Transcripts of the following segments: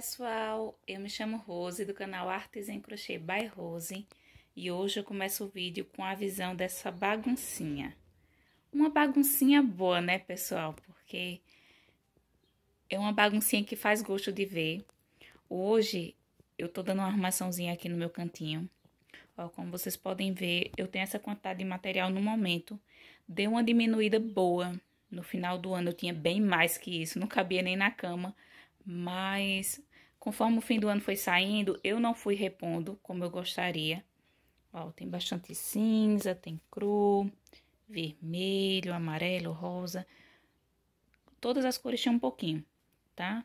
pessoal, eu me chamo Rose do canal Artes em Crochê by Rose e hoje eu começo o vídeo com a visão dessa baguncinha. Uma baguncinha boa, né pessoal? Porque é uma baguncinha que faz gosto de ver. Hoje eu tô dando uma armaçãozinha aqui no meu cantinho. Ó, como vocês podem ver, eu tenho essa quantidade de material no momento. Deu uma diminuída boa. No final do ano eu tinha bem mais que isso, não cabia nem na cama. Mas Conforme o fim do ano foi saindo, eu não fui repondo como eu gostaria. Ó, tem bastante cinza, tem cru, vermelho, amarelo, rosa. Todas as cores tinham um pouquinho, tá?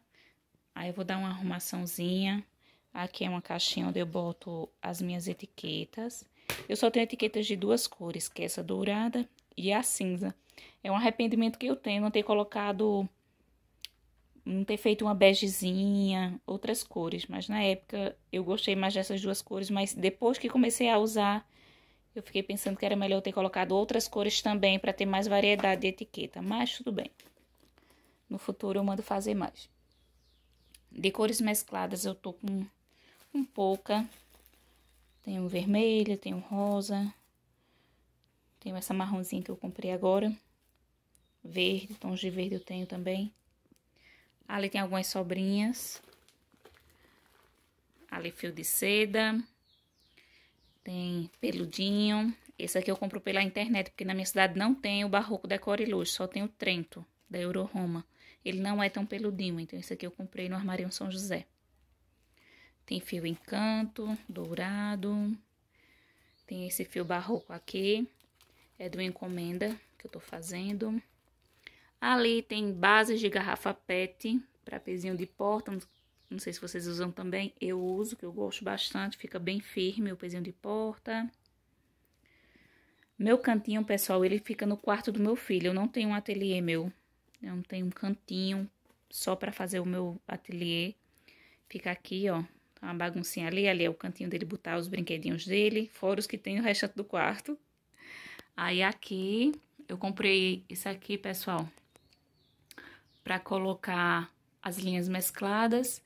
Aí eu vou dar uma arrumaçãozinha. Aqui é uma caixinha onde eu boto as minhas etiquetas. Eu só tenho etiquetas de duas cores, que é essa dourada e a cinza. É um arrependimento que eu tenho não ter colocado não ter feito uma begezinha, outras cores, mas na época eu gostei mais dessas duas cores, mas depois que comecei a usar, eu fiquei pensando que era melhor ter colocado outras cores também para ter mais variedade de etiqueta, mas tudo bem. No futuro eu mando fazer mais. De cores mescladas eu tô com um pouca. tenho um vermelho, tenho um rosa. Tenho essa marronzinha que eu comprei agora. Verde, tons de verde eu tenho também. Ali tem algumas sobrinhas. Ali fio de seda. Tem peludinho. Esse aqui eu compro pela internet, porque na minha cidade não tem o Barroco da Coriluz, só tem o Trento, da Euroroma. Ele não é tão peludinho, então esse aqui eu comprei no Armário São José. Tem fio encanto, dourado. Tem esse fio barroco aqui. É do encomenda que eu tô fazendo. Ali tem bases de garrafa PET para pezinho de porta. Não sei se vocês usam também. Eu uso, que eu gosto bastante. Fica bem firme o pezinho de porta. Meu cantinho, pessoal, ele fica no quarto do meu filho. Eu não tenho um ateliê meu. Eu não tenho um cantinho só para fazer o meu ateliê. Fica aqui, ó. Tá uma baguncinha ali. Ali é o cantinho dele botar os brinquedinhos dele. Fora os que tem o resto do quarto. Aí aqui, eu comprei isso aqui, pessoal para colocar as linhas mescladas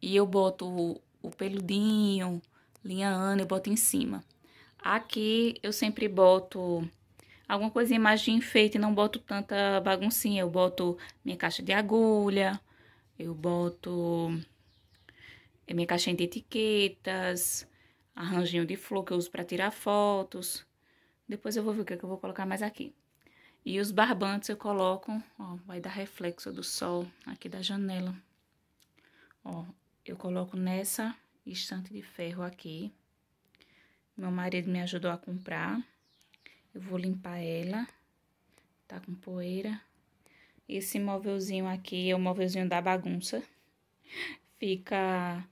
e eu boto o, o peludinho, linha Ana, eu boto em cima. Aqui eu sempre boto alguma coisinha mais de enfeite, não boto tanta baguncinha. Eu boto minha caixa de agulha, eu boto eh, minha caixinha de etiquetas, arranjinho de flor que eu uso para tirar fotos. Depois eu vou ver o que, é que eu vou colocar mais aqui. E os barbantes eu coloco, ó, vai dar reflexo do sol aqui da janela. Ó, eu coloco nessa estante de ferro aqui. Meu marido me ajudou a comprar. Eu vou limpar ela. Tá com poeira. Esse móvelzinho aqui é o móvelzinho da bagunça. Fica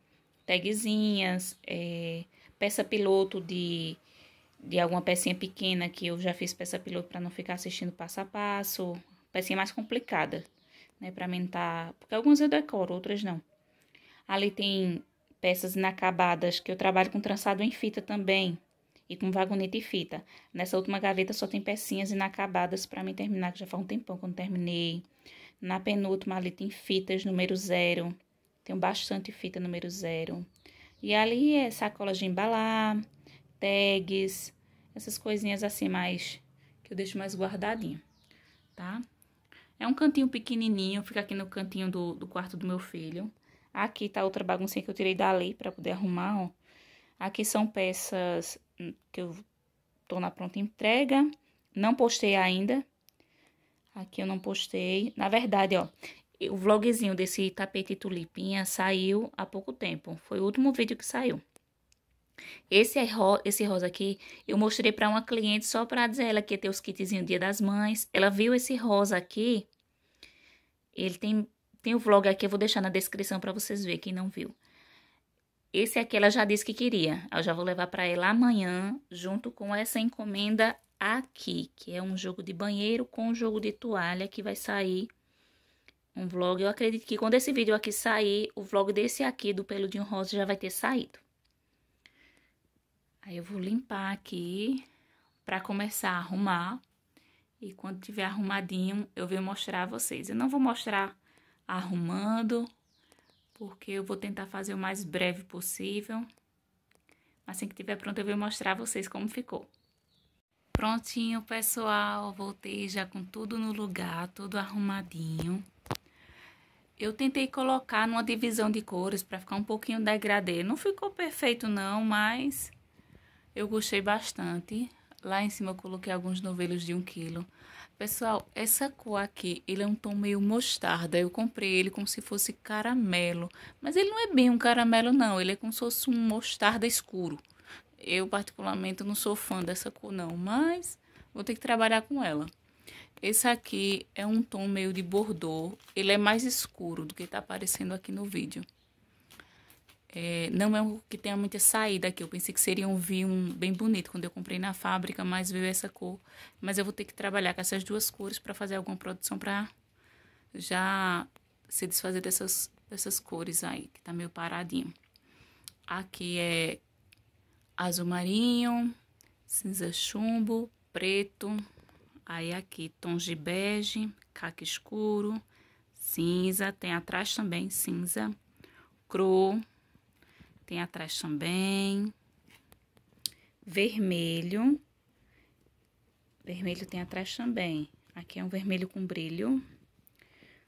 tagzinhas, é, peça piloto de de alguma pecinha pequena que eu já fiz peça piloto para não ficar assistindo passo a passo, pecinha mais complicada, né, para mentar, tá, porque algumas eu decoro, outras não. Ali tem peças inacabadas que eu trabalho com trançado em fita também e com vagoneta e fita. Nessa última gaveta só tem pecinhas inacabadas para mim terminar, que já faz um tempão que eu não terminei. Na penúltima ali tem fitas número zero, tem bastante fita número zero. E ali é sacola de embalar, tags, essas coisinhas assim mais que eu deixo mais guardadinho, tá? É um cantinho pequenininho, fica aqui no cantinho do, do quarto do meu filho. Aqui tá outra baguncinha que eu tirei da lei para poder arrumar, ó. Aqui são peças que eu tô na pronta entrega, não postei ainda. Aqui eu não postei. Na verdade, ó, o vlogzinho desse tapete tulipinha saiu há pouco tempo. Foi o último vídeo que saiu. Esse, é ro esse rosa aqui, eu mostrei para uma cliente só para dizer ela que ia ter os kitzinhos Dia das Mães. Ela viu esse rosa aqui. Ele tem tem o um vlog aqui, eu vou deixar na descrição para vocês verem quem não viu. Esse aqui ela já disse que queria. Eu já vou levar para ela amanhã, junto com essa encomenda aqui, que é um jogo de banheiro com um jogo de toalha que vai sair um vlog. Eu acredito que quando esse vídeo aqui sair, o vlog desse aqui do pelo de um Rosa já vai ter saído. Aí eu vou limpar aqui para começar a arrumar. E quando tiver arrumadinho, eu vou mostrar a vocês. Eu não vou mostrar arrumando, porque eu vou tentar fazer o mais breve possível. Assim que tiver pronto, eu vou mostrar a vocês como ficou. Prontinho, pessoal. Voltei já com tudo no lugar, tudo arrumadinho. Eu tentei colocar numa divisão de cores para ficar um pouquinho degradê. Não ficou perfeito não, mas eu gostei bastante. Lá em cima eu coloquei alguns novelos de 1 um quilo. Pessoal, essa cor aqui, ele é um tom meio mostarda. Eu comprei ele como se fosse caramelo. Mas ele não é bem um caramelo, não. Ele é como se fosse um mostarda escuro. Eu, particularmente, não sou fã dessa cor, não. Mas vou ter que trabalhar com ela. Esse aqui é um tom meio de bordô. Ele é mais escuro do que está aparecendo aqui no vídeo. É, não é um que tenha muita saída aqui. Eu pensei que seria um vinho bem bonito quando eu comprei na fábrica, mas veio essa cor. Mas eu vou ter que trabalhar com essas duas cores para fazer alguma produção para já se desfazer dessas, dessas cores aí, que tá meio paradinho. Aqui é azul marinho, cinza chumbo, preto. Aí aqui tons de bege, caque escuro, cinza. Tem atrás também cinza, cru tem atrás também. Vermelho. Vermelho tem atrás também. Aqui é um vermelho com brilho.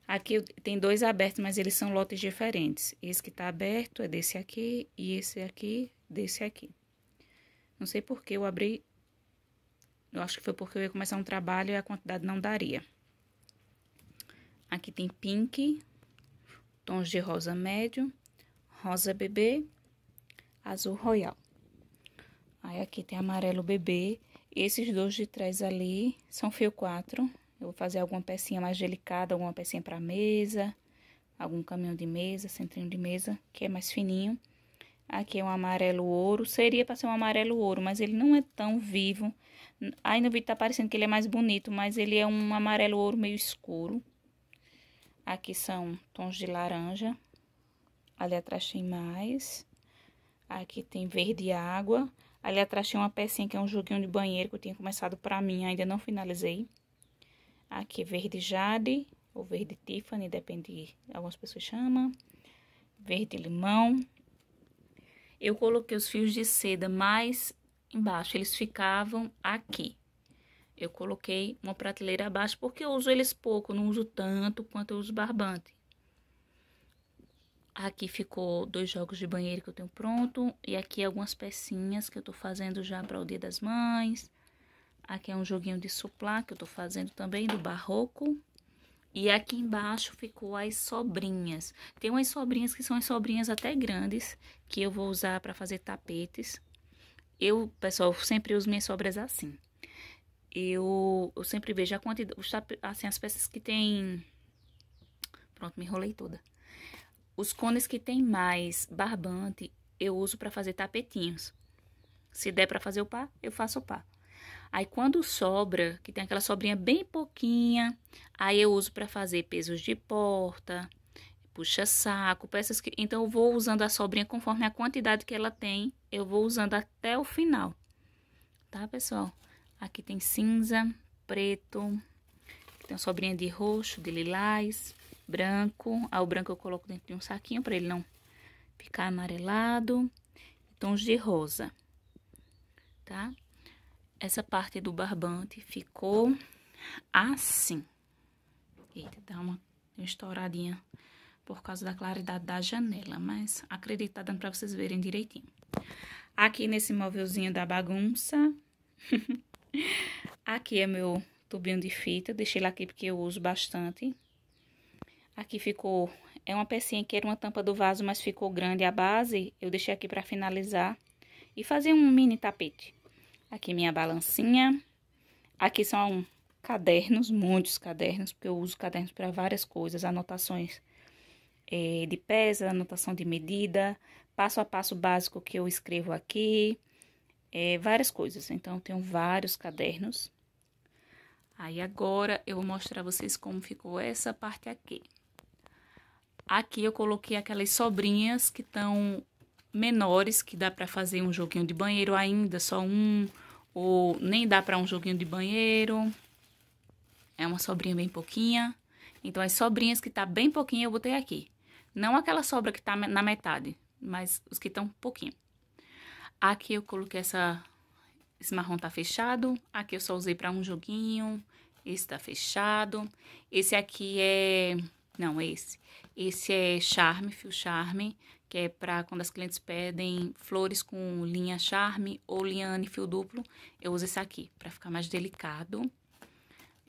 Aqui tem dois abertos, mas eles são lotes diferentes. Esse que tá aberto é desse aqui e esse aqui desse aqui. Não sei por que eu abri... Eu acho que foi porque eu ia começar um trabalho e a quantidade não daria. Aqui tem pink, tons de rosa médio, rosa bebê azul royal. Aí aqui tem amarelo bebê. Esses dois de trás ali são fio 4. Eu vou fazer alguma pecinha mais delicada, alguma pecinha para mesa, algum caminho de mesa, centrinho de mesa, que é mais fininho. Aqui é um amarelo ouro, seria para ser um amarelo ouro, mas ele não é tão vivo. Aí no vídeo tá parecendo que ele é mais bonito, mas ele é um amarelo ouro meio escuro. Aqui são tons de laranja. Ali atrás tem mais. Aqui tem verde água. Ali atrás tinha uma pecinha que é um joguinho de banheiro que eu tinha começado pra mim, ainda não finalizei. Aqui é verde jade, ou verde Tiffany, depende, algumas pessoas chamam. Verde limão. Eu coloquei os fios de seda mais embaixo, eles ficavam aqui. Eu coloquei uma prateleira abaixo porque eu uso eles pouco, não uso tanto quanto eu uso barbante. Aqui ficou dois jogos de banheiro que eu tenho pronto. E aqui algumas pecinhas que eu tô fazendo já para o Dia das Mães. Aqui é um joguinho de suplá que eu tô fazendo também, do barroco. E aqui embaixo ficou as sobrinhas. Tem umas sobrinhas que são as sobrinhas até grandes, que eu vou usar para fazer tapetes. Eu, pessoal, sempre uso minhas sobras assim. Eu, eu sempre vejo a quantidade, assim, as peças que tem... Pronto, me enrolei toda. Os cones que tem mais barbante eu uso para fazer tapetinhos. Se der para fazer o pá, eu faço o pá. Aí quando sobra, que tem aquela sobrinha bem pouquinha, aí eu uso para fazer pesos de porta, puxa saco, peças que então eu vou usando a sobrinha conforme a quantidade que ela tem, eu vou usando até o final. Tá, pessoal? Aqui tem cinza, preto, tem uma sobrinha de roxo, de lilás branco. ao o branco eu coloco dentro de um saquinho para ele não ficar amarelado. Tons então, de rosa, tá? Essa parte do barbante ficou assim. Eita, dá uma, estouradinha por causa da claridade da janela, mas acredito que tá dando pra vocês verem direitinho. Aqui nesse móvelzinho da bagunça, aqui é meu tubinho de fita, deixei lá aqui porque eu uso bastante, Aqui ficou, é uma pecinha que era uma tampa do vaso, mas ficou grande a base. Eu deixei aqui para finalizar e fazer um mini tapete. Aqui minha balancinha. Aqui são cadernos, muitos cadernos, porque eu uso cadernos para várias coisas, anotações é, de peso, anotação de medida, passo a passo básico que eu escrevo aqui, é, várias coisas. Então, tenho vários cadernos. Aí, agora, eu vou mostrar a vocês como ficou essa parte aqui. Aqui eu coloquei aquelas sobrinhas que estão menores, que dá para fazer um joguinho de banheiro ainda, só um, ou nem dá para um joguinho de banheiro. É uma sobrinha bem pouquinha. Então, as sobrinhas que tá bem pouquinha eu botei aqui. Não aquela sobra que tá na metade, mas os que estão pouquinho. Aqui eu coloquei essa... Esse marrom tá fechado. Aqui eu só usei para um joguinho. Esse tá fechado. Esse aqui é não, é esse. Esse é Charme, fio Charme, que é para quando as clientes pedem flores com linha Charme ou linha Anne fio duplo. Eu uso esse aqui, para ficar mais delicado.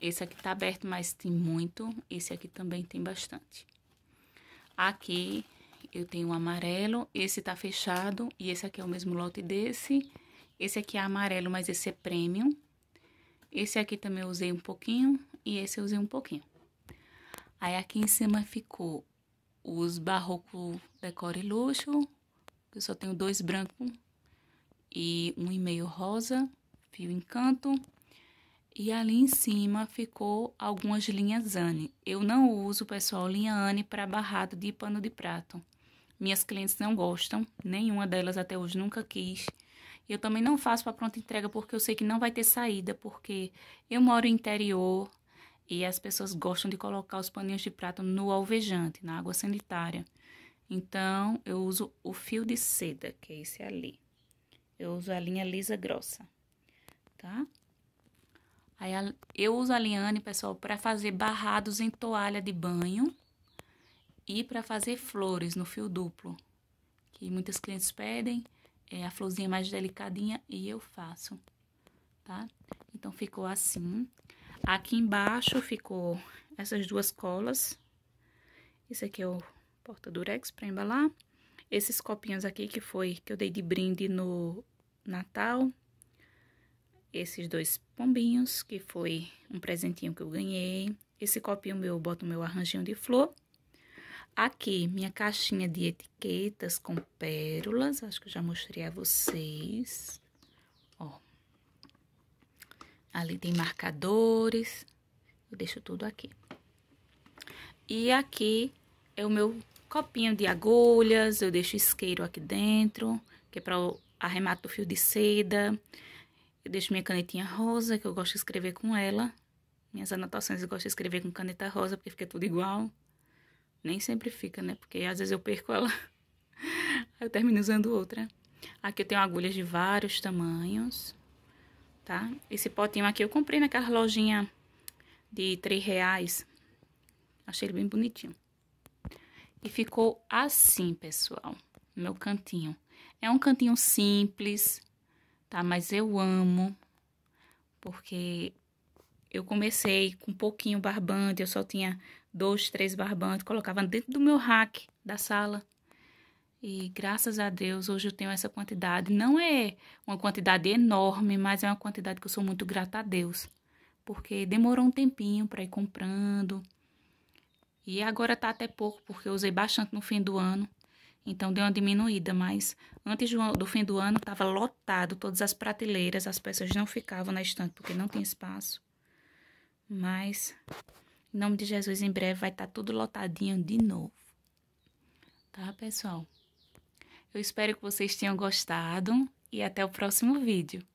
Esse aqui tá aberto, mas tem muito. Esse aqui também tem bastante. Aqui eu tenho um amarelo, esse tá fechado e esse aqui é o mesmo lote desse. Esse aqui é amarelo, mas esse é premium. Esse aqui também eu usei um pouquinho e esse eu usei um pouquinho. Aí aqui em cima ficou os barroco decor e luxo, eu só tenho dois brancos e um e meio rosa, fio encanto. E ali em cima ficou algumas linhas Anne. Eu não uso, pessoal, linha Anne para barrado de pano de prato. Minhas clientes não gostam, nenhuma delas até hoje nunca quis. Eu também não faço para pronta entrega porque eu sei que não vai ter saída, porque eu moro interior, e as pessoas gostam de colocar os paninhos de prata no alvejante, na água sanitária. Então, eu uso o fio de seda, que é esse ali. Eu uso a linha lisa grossa, tá? Aí, eu uso a linhane, pessoal, para fazer barrados em toalha de banho e para fazer flores no fio duplo, que muitas clientes pedem. É a florzinha mais delicadinha e eu faço, tá? Então, ficou assim. Aqui embaixo ficou essas duas colas. Esse aqui é o porta durex para embalar. Esses copinhos aqui que foi que eu dei de brinde no Natal. Esses dois pombinhos que foi um presentinho que eu ganhei. Esse copinho meu eu boto meu arranjinho de flor. Aqui, minha caixinha de etiquetas com pérolas, acho que eu já mostrei a vocês. Ali tem marcadores. Eu deixo tudo aqui. E aqui é o meu copinho de agulhas. Eu deixo isqueiro aqui dentro, que é para o arremato do fio de seda. Eu deixo minha canetinha rosa, que eu gosto de escrever com ela. Minhas anotações eu gosto de escrever com caneta rosa, porque fica tudo igual. Nem sempre fica, né? Porque às vezes eu perco ela. eu termino usando outra. Aqui eu tenho agulhas de vários tamanhos tá? Esse potinho aqui eu comprei naquela lojinha de 3 reais. Achei ele bem bonitinho. E ficou assim, pessoal, meu cantinho. É um cantinho simples, tá? Mas eu amo, porque eu comecei com um pouquinho barbante, eu só tinha dois, três barbantes, colocava dentro do meu rack da sala. E graças a Deus, hoje eu tenho essa quantidade. Não é uma quantidade enorme, mas é uma quantidade que eu sou muito grata a Deus. Porque demorou um tempinho para ir comprando. E agora tá até pouco, porque eu usei bastante no fim do ano. Então deu uma diminuída, mas antes do fim do ano estava lotado todas as prateleiras, as peças não ficavam na estante porque não tem espaço. Mas em nome de Jesus, em breve vai estar tá tudo lotadinho de novo. Tá, pessoal? Eu espero que vocês tenham gostado e até o próximo vídeo.